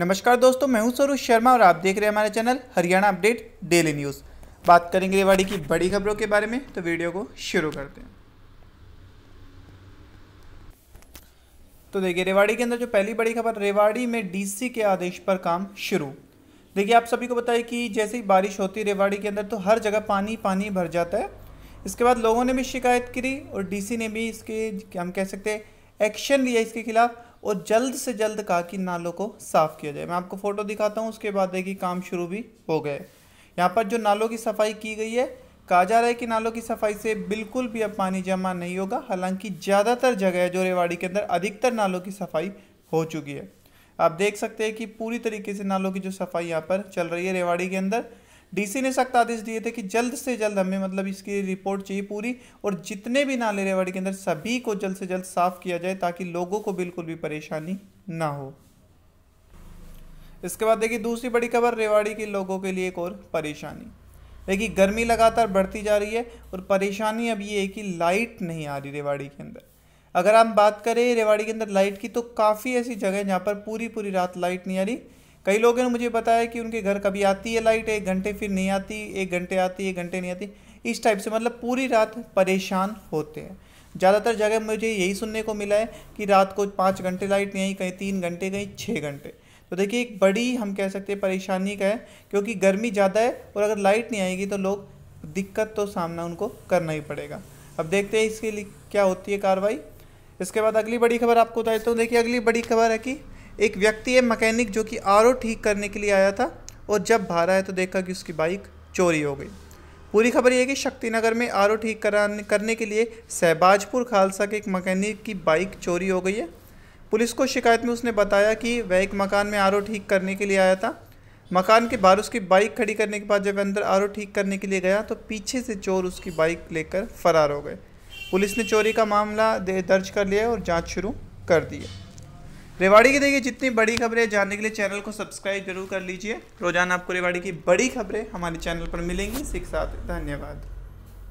नमस्कार दोस्तों मैं हूं स्वरूप शर्मा और आप देख रहे हैं हमारा channel Haryana update daily news बात करेंगे रेवाड़ी की बड़ी खबरों के बारे में तो वीडियो को शुरू करते हैं तो देखिए रेवाड़ी के अंदर जो पहली बड़ी खबर रेवाड़ी में डीसी के आदेश पर काम शुरू देखिए आप सभी को बताइए कि जैसे ही बारिश होती है रेवाड़ी के अंदर तो हर जगह पानी पानी भर जाता है इसके बाद लोगों ने भी शिकायत करी और डीसी ने भी इसके हम कह सकते हैं एक्शन लिया इसके खिलाफ़ और जल्द से जल्द कहा कि नालों को साफ़ किया जाए मैं आपको फ़ोटो दिखाता हूँ उसके बाद देखिए काम शुरू भी हो गए यहाँ पर जो नालों की सफाई की गई है कहा जा रहा है कि नालों की सफाई से बिल्कुल भी अब पानी जमा नहीं होगा हालांकि ज़्यादातर जगह है जो रेवाड़ी के अंदर अधिकतर नालों की सफाई हो चुकी है आप देख सकते हैं कि पूरी तरीके से नालों की जो सफाई यहाँ पर चल रही है रेवाड़ी के अंदर डीसी ने सख्त आदेश दिए थे कि जल्द से जल्द हमें मतलब इसकी रिपोर्ट चाहिए पूरी और जितने भी नाले रेवाड़ी के अंदर सभी को जल्द से जल्द साफ़ किया जाए ताकि लोगों को बिल्कुल भी परेशानी ना हो इसके बाद देखिए दूसरी बड़ी खबर रेवाड़ी के लोगों के लिए एक और परेशानी देखिए गर्मी लगातार बढ़ती जा रही है और परेशानी अब ये है कि लाइट नहीं आ रही रेवाड़ी के अंदर अगर हम बात करें रेवाड़ी के अंदर लाइट की तो काफ़ी ऐसी जगह है जहाँ पर पूरी पूरी रात लाइट नहीं आ रही कई लोगों ने मुझे बताया कि उनके घर कभी आती है लाइट एक घंटे फिर नहीं आती एक घंटे आती एक घंटे नहीं आती इस टाइप से मतलब पूरी रात परेशान होते हैं ज़्यादातर जगह मुझे यही सुनने को मिला है कि रात को पाँच घंटे लाइट नहीं आई कहीं तीन घंटे कहीं छः घंटे तो देखिए एक बड़ी हम कह सकते हैं परेशानी का है क्योंकि गर्मी ज़्यादा है और अगर लाइट नहीं आएगी तो लोग दिक्कत तो सामना उनको करना ही पड़ेगा अब देखते हैं इसके लिए क्या होती है कार्रवाई इसके बाद अगली बड़ी खबर आपको देता हूँ देखिए अगली बड़ी खबर है कि एक व्यक्ति है मकैनिक जो कि आर ठीक करने के लिए आया था और जब बाहर आया तो देखा कि उसकी बाइक चोरी हो गई पूरी खबर यह है कि शक्तिनगर में आर ठीक कराने करने के लिए सहबाजपुर खालसा के एक मकैनिक की बाइक चोरी हो गई है पुलिस को शिकायत में उसने बताया कि वह एक मकान में आर ठीक करने के लिए आया था मकान के बाहर उसकी बाइक खड़ी करने के बाद जब अंदर आर ठीक करने के लिए गया तो पीछे से चोर उसकी बाइक लेकर फरार हो गए पुलिस ने चोरी का मामला दर्ज कर लिया और जाँच शुरू कर दी रेवाड़ी की देखिए जितनी बड़ी खबरें जानने के लिए चैनल को सब्सक्राइब जरूर कर लीजिए रोजाना आपको रेवाड़ी की बड़ी खबरें हमारे चैनल पर मिलेंगी सिख साथ धन्यवाद